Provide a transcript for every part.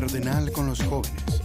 Cardenal con los jóvenes.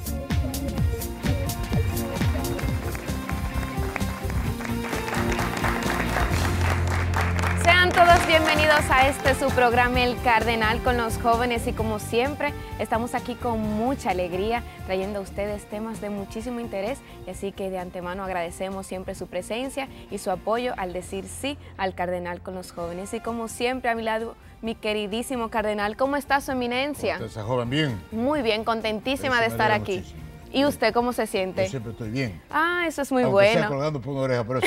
todos bienvenidos a este su programa El Cardenal con los jóvenes y como siempre estamos aquí con mucha alegría trayendo a ustedes temas de muchísimo interés así que de antemano agradecemos siempre su presencia y su apoyo al decir sí al Cardenal con los jóvenes y como siempre a mi lado mi queridísimo Cardenal, ¿cómo está su eminencia? ¿Está joven bien? Muy bien, contentísima de estar aquí. ¿Y usted cómo se siente? Yo siempre estoy bien. Ah, eso es muy bueno. Estoy colgando pero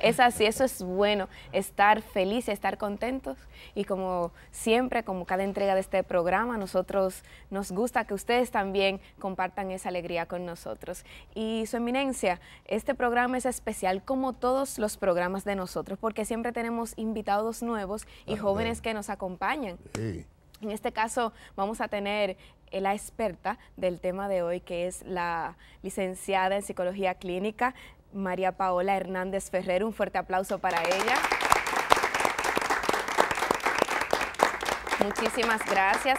es así, eso es bueno, estar feliz, estar contentos. Y como siempre, como cada entrega de este programa, nosotros nos gusta que ustedes también compartan esa alegría con nosotros. Y su eminencia, este programa es especial como todos los programas de nosotros, porque siempre tenemos invitados nuevos y jóvenes que nos acompañan. En este caso vamos a tener eh, la experta del tema de hoy, que es la licenciada en psicología clínica, María Paola Hernández Ferrer. Un fuerte aplauso para ella. Muchísimas gracias.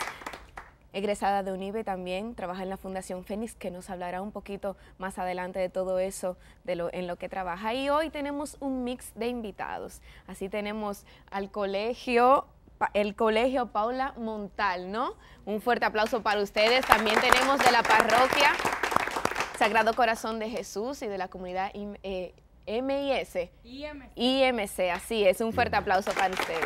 Egresada de UNIBE también, trabaja en la Fundación Fénix, que nos hablará un poquito más adelante de todo eso, de lo, en lo que trabaja. Y hoy tenemos un mix de invitados. Así tenemos al colegio, el colegio Paula Montal, ¿no? Un fuerte aplauso para ustedes. También tenemos de la parroquia Sagrado Corazón de Jesús y de la comunidad MIS. Eh, IMC. así es. Un fuerte aplauso para ustedes.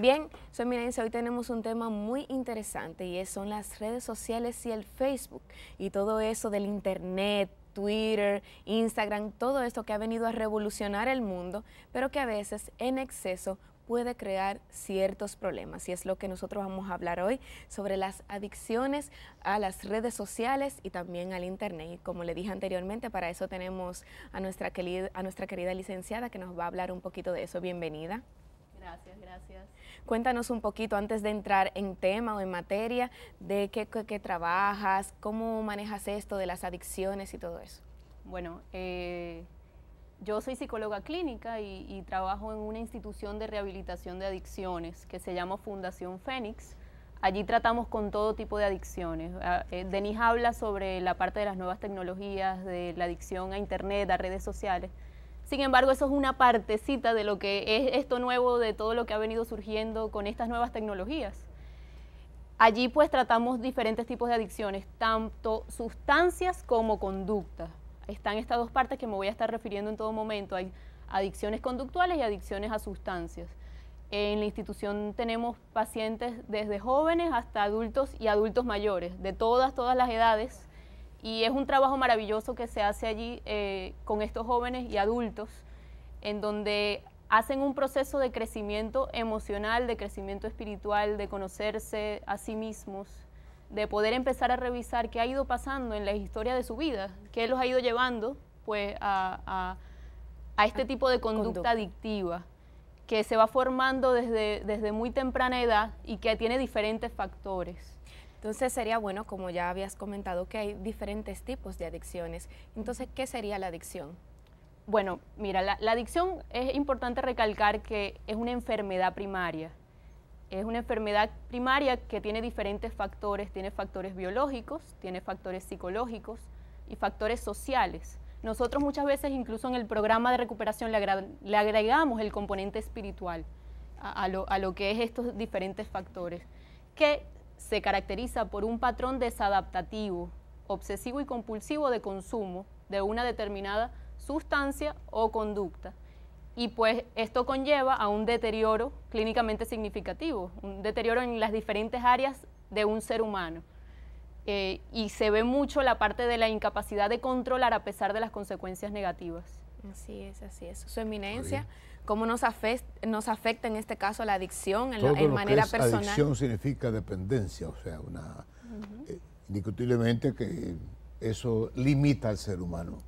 Bien, su eminencia, hoy tenemos un tema muy interesante y es, son las redes sociales y el Facebook y todo eso del Internet, Twitter, Instagram, todo esto que ha venido a revolucionar el mundo, pero que a veces en exceso puede crear ciertos problemas y es lo que nosotros vamos a hablar hoy sobre las adicciones a las redes sociales y también al Internet. Y como le dije anteriormente, para eso tenemos a nuestra, querida, a nuestra querida licenciada que nos va a hablar un poquito de eso. Bienvenida. Gracias, gracias. Cuéntanos un poquito antes de entrar en tema o en materia de qué, trabajas, cómo manejas esto de las adicciones y todo eso. Bueno, eh, yo soy psicóloga clínica y, trabajo en una institución de rehabilitación de adicciones que se llama Fundación Fénix. Allí tratamos con todo tipo de adicciones. Ah, eh, Denise habla sobre la parte de las nuevas tecnologías, de la adicción a Internet, a redes sociales. Sin embargo, eso es una partecita de lo que es esto nuevo, de todo lo que ha venido surgiendo con estas nuevas tecnologías. Allí pues tratamos diferentes tipos de adicciones, tanto sustancias como conductas están estas dos partes que me voy a estar refiriendo en todo momento. Hay adicciones conductuales y adicciones a sustancias. En la institución tenemos pacientes desde jóvenes hasta adultos y adultos mayores, de todas, todas las edades. Y es un trabajo maravilloso que se hace allí eh, con estos jóvenes y adultos, en donde hacen un proceso de crecimiento emocional, de crecimiento espiritual, de conocerse a sí mismos de poder empezar a revisar qué ha ido pasando en la historia de su vida, qué los ha ido llevando pues, a, este ah, tipo de conducta, adictiva que se va formando desde, desde muy temprana edad y que tiene diferentes factores. Entonces sería bueno, como ya habías comentado, que hay diferentes tipos de adicciones. Entonces, ¿qué sería la adicción? Bueno, mira, la adicción es importante recalcar que es una enfermedad primaria. Es una enfermedad primaria que tiene diferentes factores, tiene factores biológicos, tiene factores psicológicos y factores sociales. Nosotros muchas veces incluso en el programa de recuperación le, agregamos el componente espiritual a, lo, a lo que es estos diferentes factores, que se caracteriza por un patrón desadaptativo, obsesivo y compulsivo de consumo de una determinada sustancia o conducta y pues esto conlleva a un deterioro clínicamente significativo, un deterioro en las diferentes áreas de un ser humano. Eh, y se ve mucho la parte de la incapacidad de controlar a pesar de las consecuencias negativas. Así es, así es. Su eminencia, cómo nos afecta, nos afecta en este caso la adicción en, manera personal. Adicción significa dependencia, o sea, una, eh, indiscutiblemente que eso limita al ser humano,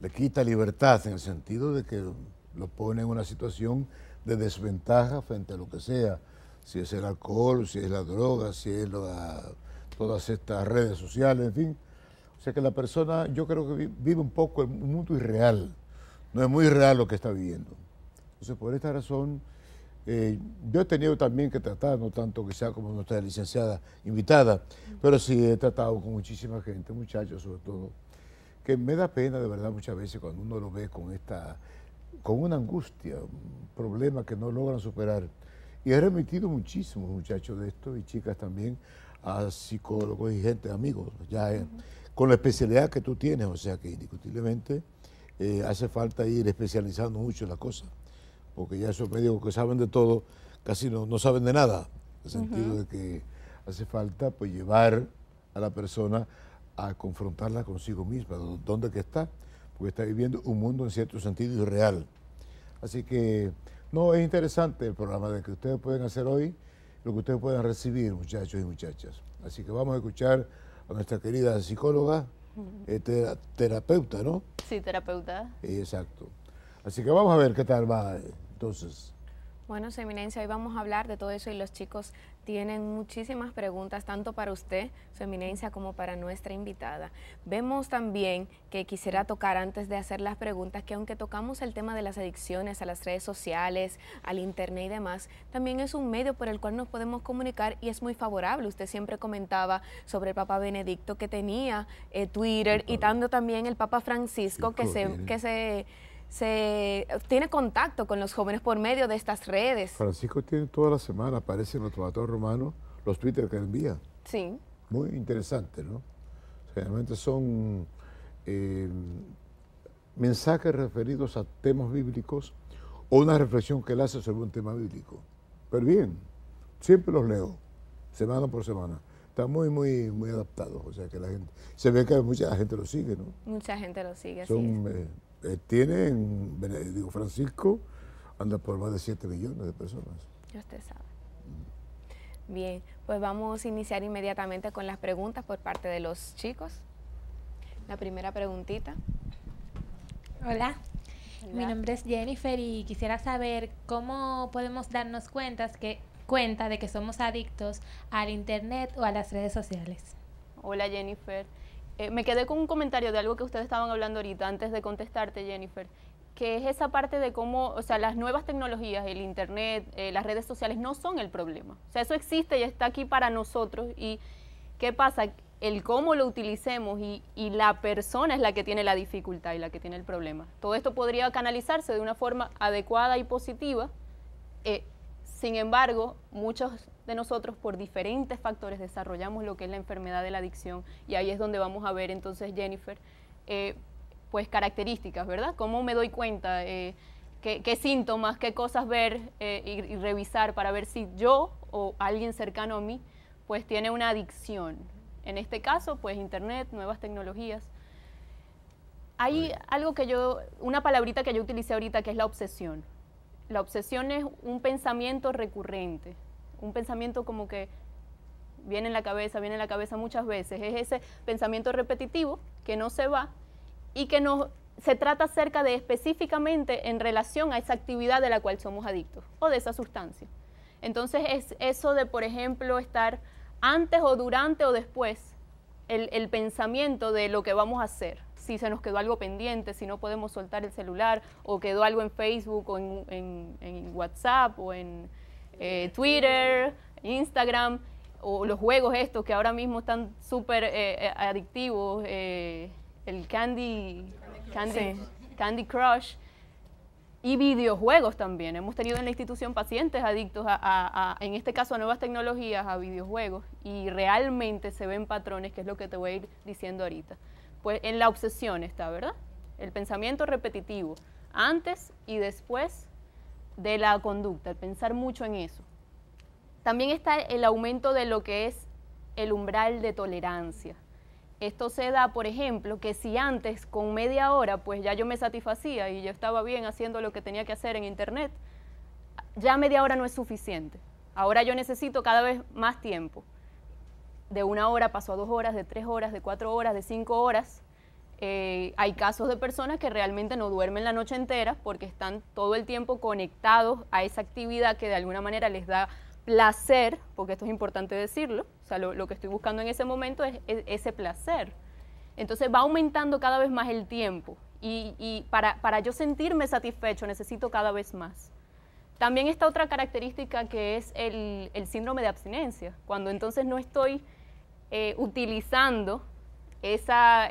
le quita libertad en el sentido de que lo pone en una situación de desventaja frente a lo que sea, si es el alcohol, si es la droga, si es todas estas redes sociales, en fin. O sea que la persona yo creo que vive un poco en un mundo irreal, no es muy real lo que está viviendo. Entonces por esta razón eh, yo he tenido también que tratar, no tanto que sea como nuestra licenciada invitada, pero sí he tratado con muchísima gente, muchachos sobre todo, que me da pena de verdad muchas veces cuando uno lo ve con esta con una angustia, un problema que no logran superar. Y he remitido muchísimos muchachos de esto y chicas también a psicólogos y gente, amigos, ya con la especialidad que tú tienes, o sea que indiscutiblemente eh, hace falta ir especializando mucho la cosa, porque ya esos médicos que saben de todo casi no, saben de nada, en el sentido de que hace falta pues llevar a la persona a confrontarla consigo misma, donde que está, porque está viviendo un mundo en cierto sentido irreal. Así que, no, es interesante el programa de que ustedes pueden hacer hoy, lo que ustedes puedan recibir, muchachos y muchachas. Así que vamos a escuchar a nuestra querida psicóloga, eh, terapeuta, ¿no? Sí, terapeuta. exacto. Así que vamos a ver qué tal va entonces. Bueno, Su Eminencia, hoy vamos a hablar de todo eso y los chicos tienen muchísimas preguntas, tanto para usted, su eminencia, como para nuestra invitada. Vemos también que quisiera tocar, antes de hacer las preguntas, que aunque tocamos el tema de las adicciones a las redes sociales, al Internet y demás, también es un medio por el cual nos podemos comunicar y es muy favorable. Usted siempre comentaba sobre el Papa Benedicto que tenía eh, Twitter y tanto también el Papa Francisco que Que se se tiene contacto con los jóvenes por medio de estas redes. Francisco tiene toda la semana, aparece en nuestro romanos Romano, los Twitter que envía. Sí. Muy interesante, ¿no? Generalmente son eh, mensajes referidos a temas bíblicos o una reflexión que él hace sobre un tema bíblico. Pero bien, siempre los leo, semana por semana. Está muy, muy, muy adaptado. O sea que la gente, se ve que mucha gente lo sigue, ¿no? Mucha gente lo sigue, eh, tienen, digo, Francisco anda por más de 7 millones de personas. Ya usted sabe. Bien, pues vamos a iniciar inmediatamente con las preguntas por parte de los chicos. La primera preguntita. Hola. Mi nombre es Jennifer y quisiera saber cómo podemos darnos cuentas que, cuenta de que somos adictos al Internet o a las redes sociales. Hola Jennifer. Eh, me quedé con un comentario de algo que ustedes estaban hablando ahorita, antes de contestarte, Jennifer, que es esa parte de cómo, o sea, las nuevas tecnologías, el Internet, eh, las redes sociales no son el problema. O sea, eso existe y está aquí para nosotros. ¿Y qué pasa? El cómo lo utilicemos y, la persona es la que tiene la dificultad y la que tiene el problema. Todo esto podría canalizarse de una forma adecuada y positiva. Eh, sin embargo, muchos de nosotros por diferentes factores desarrollamos lo que es la enfermedad de la adicción y ahí es donde vamos a ver entonces, Jennifer, eh, pues características, ¿verdad? ¿Cómo me doy cuenta? Eh, qué, síntomas, qué cosas ver eh, y, y, revisar para ver si yo o alguien cercano a mí pues tiene una adicción. En este caso, pues Internet, nuevas tecnologías. Hay algo que yo, una palabrita que yo utilicé ahorita que es la obsesión la obsesión es un pensamiento recurrente, un pensamiento como que viene en la cabeza, viene en la cabeza muchas veces. Es ese pensamiento repetitivo que no se va y que se trata acerca de específicamente en relación a esa actividad de la cual somos adictos o de esa sustancia. Entonces es eso de, por ejemplo, estar antes o durante o después el pensamiento de lo que vamos a hacer si se nos quedó algo pendiente, si no podemos soltar el celular o quedó algo en Facebook o en, WhatsApp o en eh, Twitter, Instagram o los juegos estos que ahora mismo están súper eh, eh, adictivos, el Candy, Candy, Crush y videojuegos también. Hemos tenido en la institución pacientes adictos, a, en este caso a nuevas tecnologías, a videojuegos, y realmente se ven patrones, que es lo que te voy a ir diciendo ahorita pues en la obsesión está, ¿verdad? El pensamiento repetitivo, antes y después de la conducta, el pensar mucho en eso. También está el aumento de lo que es el umbral de tolerancia. Esto se da, por ejemplo, que si antes con media hora, pues ya yo me satisfacía y yo estaba bien haciendo lo que tenía que hacer en Internet, ya media hora no es suficiente. Ahora yo necesito cada vez más tiempo de una hora pasó a dos horas, de tres horas, de cuatro horas, de cinco horas. Eh, hay casos de personas que realmente no duermen la noche entera porque están todo el tiempo conectados a esa actividad que de alguna manera les da placer, porque esto es importante decirlo, o sea, lo, que estoy buscando en ese momento es, ese placer. Entonces va aumentando cada vez más el tiempo y, para, para yo sentirme satisfecho necesito cada vez más. También está otra característica que es el, síndrome de abstinencia, cuando entonces no estoy eh, utilizando esa,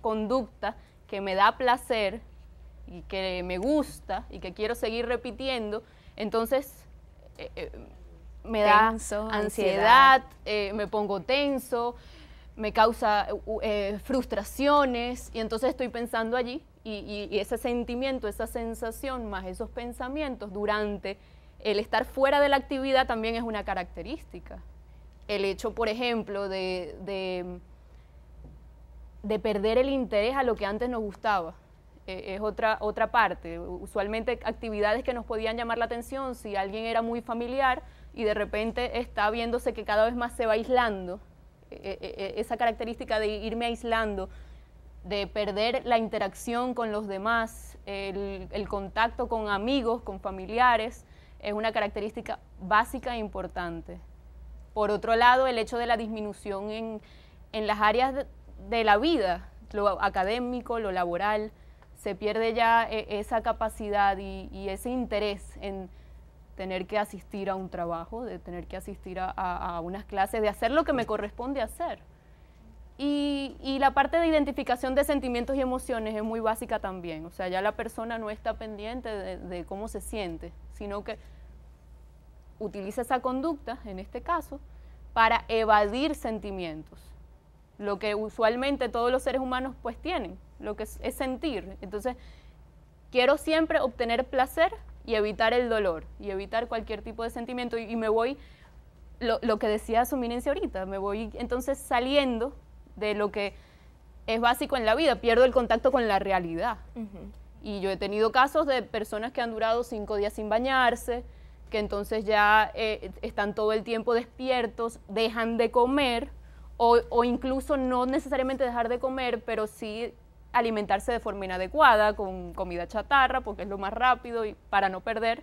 conducta que me da placer y que me gusta y que quiero seguir repitiendo, entonces eh, eh, me da ansiedad, me pongo tenso, me causa eh, eh, frustraciones y entonces estoy pensando allí y, ese sentimiento, esa sensación más esos pensamientos durante el estar fuera de la actividad también es una característica. El hecho, por ejemplo, de, de, perder el interés a lo que antes nos gustaba. Eh, es otra, otra parte. Usualmente actividades que nos podían llamar la atención si alguien era muy familiar y de repente está viéndose que cada vez más se va aislando eh, eh, eh, esa característica de irme aislando, de perder la interacción con los demás, el, contacto con amigos, con familiares, es una característica básica e importante. Por otro lado, el hecho de la disminución en, las áreas de, la vida, lo académico, lo laboral, se pierde ya esa capacidad y ese interés en tener que asistir a un trabajo, de tener que asistir a, unas clases, de hacer lo que me corresponde hacer. Y, la parte de identificación de sentimientos y emociones es muy básica también. O sea, ya la persona no está pendiente de, cómo se siente, sino que utiliza esa conducta, en este caso, para evadir sentimientos. Lo que usualmente todos los seres humanos pues tienen, lo que es sentir. Entonces, quiero siempre obtener placer y evitar el dolor y evitar cualquier tipo de sentimiento. Y, me voy, lo, lo, que decía su ahorita, me voy entonces saliendo de lo que es básico en la vida, pierdo el contacto con la realidad. Y yo he tenido casos de personas que han durado cinco días sin bañarse, que entonces ya eh, están todo el tiempo despiertos, dejan de comer, o, o, incluso no necesariamente dejar de comer, pero sí alimentarse de forma inadecuada, con comida chatarra, porque es lo más rápido y para no perder,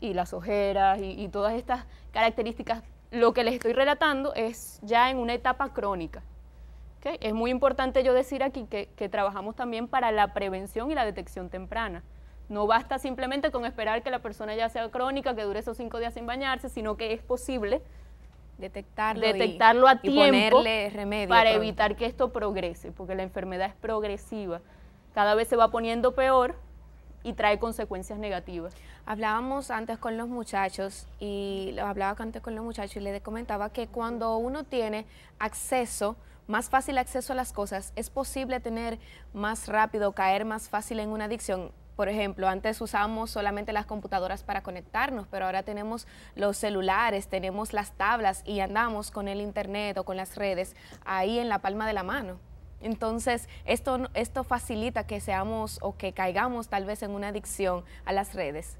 y las ojeras y, todas estas características. Lo que les estoy relatando es ya en una etapa crónica. Es muy importante yo decir aquí que, que trabajamos también para la prevención y la detección temprana. No basta simplemente con esperar que la persona ya sea crónica, que dure esos cinco días sin bañarse, sino que es posible detectarlo, a tiempo ponerle remedio para evitar que esto progrese, porque la enfermedad es progresiva. Cada vez se va poniendo peor y trae consecuencias negativas. Hablábamos antes con los muchachos y hablaba antes con los muchachos y les comentaba que cuando uno tiene acceso, más fácil acceso a las cosas, es posible tener más rápido, caer más fácil en una adicción por ejemplo, antes usábamos solamente las computadoras para conectarnos, pero ahora tenemos los celulares, tenemos las tablas y andamos con el Internet o con las redes ahí en la palma de la mano. Entonces, esto, esto facilita que seamos o que caigamos tal vez en una adicción a las redes.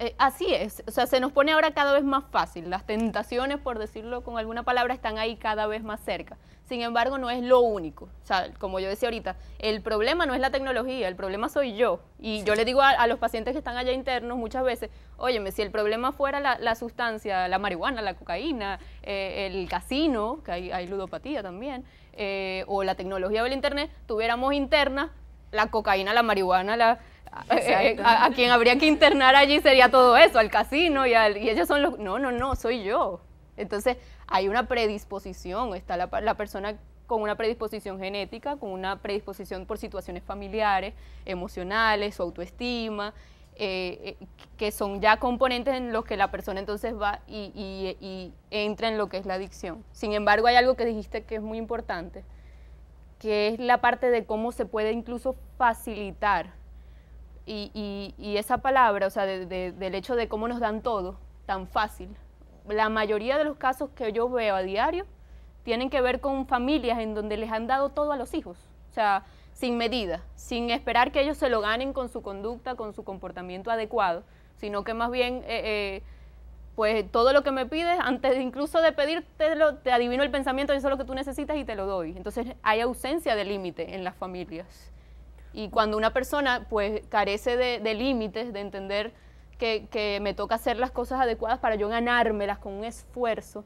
Eh, así es, o sea, se nos pone ahora cada vez más fácil, las tentaciones, por decirlo con alguna palabra, están ahí cada vez más cerca. Sin embargo, no es lo único, o sea, como yo decía ahorita, el problema no es la tecnología, el problema soy yo. Y yo le digo a, los pacientes que están allá internos muchas veces, óyeme, si el problema fuera la, sustancia, la marihuana, la cocaína, eh, el casino, que hay, ludopatía también, eh, o la tecnología o el internet, tuviéramos interna la cocaína, la marihuana, la eh, eh, eh, a, quien habría que internar allí sería todo eso, al casino y, ellos son los... No, no, no, soy yo. Entonces hay una predisposición, está la, persona con una predisposición genética, con una predisposición por situaciones familiares, emocionales, su autoestima, que son ya componentes en los que la persona entonces va y, entra en lo que es la adicción. Sin embargo, hay algo que dijiste que es muy importante, que es la parte de cómo se puede incluso facilitar y, esa palabra, o sea, de, del hecho de cómo nos dan todo tan fácil, la mayoría de los casos que yo veo a diario tienen que ver con familias en donde les han dado todo a los hijos, o sea, sin medida, sin esperar que ellos se lo ganen con su conducta, con su comportamiento adecuado, sino que más bien, eh, eh, pues todo lo que me pides, antes incluso de pedirte, te adivino el pensamiento, eso es lo que tú necesitas y te lo doy. Entonces hay ausencia de límite en las familias. Y cuando una persona pues carece de, límites, de entender que, me toca hacer las cosas adecuadas para yo ganármelas con un esfuerzo,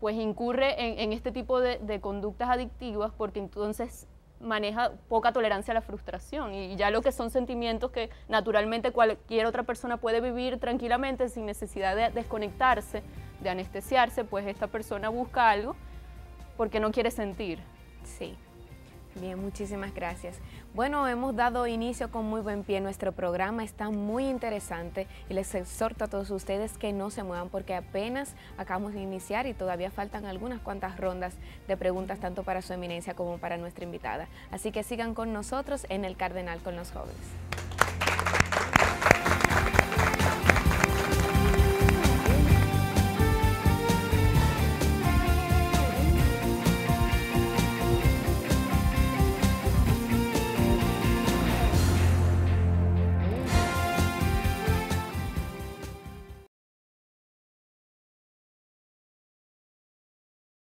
pues incurre en, este tipo de, de, conductas adictivas porque entonces maneja poca tolerancia a la frustración y ya lo que son sentimientos que naturalmente cualquier otra persona puede vivir tranquilamente sin necesidad de desconectarse, de anestesiarse, pues esta persona busca algo porque no quiere sentir. Sí. Bien, muchísimas gracias. Bueno, hemos dado inicio con muy buen pie. Nuestro programa está muy interesante y les exhorto a todos ustedes que no se muevan porque apenas acabamos de iniciar y todavía faltan algunas cuantas rondas de preguntas tanto para su eminencia como para nuestra invitada. Así que sigan con nosotros en El Cardenal con los jóvenes.